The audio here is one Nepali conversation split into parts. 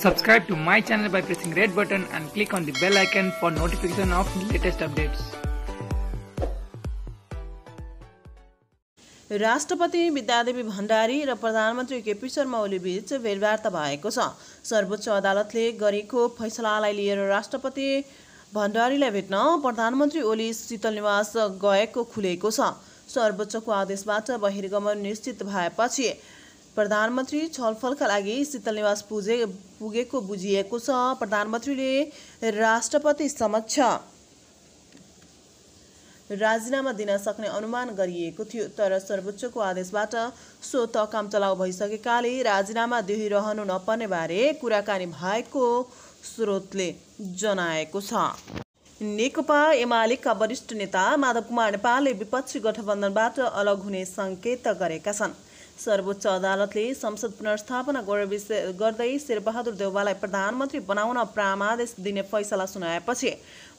Subscribe to my channel by pressing red button and click on the bell icon for notification of latest updates. राष्ट्रपति विद्यादेवी भण्डारी र प्रधानमन्त्री केपी शर्मा ओली ओलीबीच भेटवार्ता भएको छ सर्वोच्च अदालतले गरेको फैसलालाई लिएर राष्ट्रपति भण्डारीलाई भेट्न प्रधानमन्त्री ओली शीतल निवास गएको खुलेको छ सर्वोच्चको आदेशबाट बहिर्गमन निश्चित भएपछि प्रधानमन्त्री छलफलका लागि शीतल निवास पुगे पुगेको बुझिएको छ प्रधानमन्त्रीले राष्ट्रपति समक्ष राजीनामा दिन सक्ने अनुमान गरिएको थियो तर सर्वोच्चको आदेशबाट सो काम चलाउ भइसकेकाले राजीनामा दिइरहनु नपर्ने बारे कुराकानी भएको स्रोतले जनाएको छ नेकपा एमालेका वरिष्ठ नेता माधव कुमार नेपालले विपक्षी गठबन्धनबाट अलग हुने सङ्केत गरेका छन् सर्वोच्च अदालतले संसद पुनर्स्थापना विषय गर्दै शेरबहादुर देउवालाई प्रधानमन्त्री बनाउन प्रामादेश दिने फैसला सुनाएपछि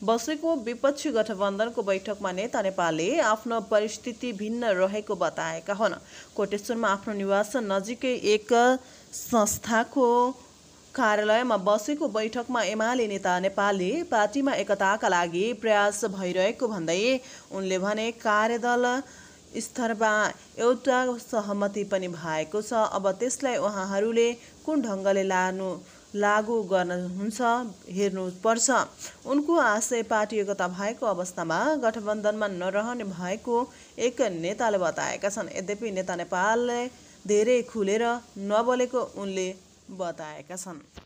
बसेको विपक्षी गठबन्धनको बैठकमा नेता नेपालले आफ्नो परिस्थिति भिन्न रहेको बताएका हुन् कोटेश्वरमा आफ्नो निवास नजिकै एक संस्थाको कार्यालयमा बसेको बैठकमा एमाले नेता नेपालले पार्टीमा एकताका लागि प्रयास भइरहेको भन्दै उनले भने कार्यदल स्तरमा एउटा सहमति पनि भएको छ अब त्यसलाई उहाँहरूले कुन ढङ्गले लानु लागू गर्नुहुन्छ हेर्नुपर्छ उनको आशय पार्टी एकता भएको अवस्थामा गठबन्धनमा नरहने भएको एक नेताले बताएका छन् यद्यपि नेता नेपालले धेरै खुलेर नबोलेको उनले बताएका छन्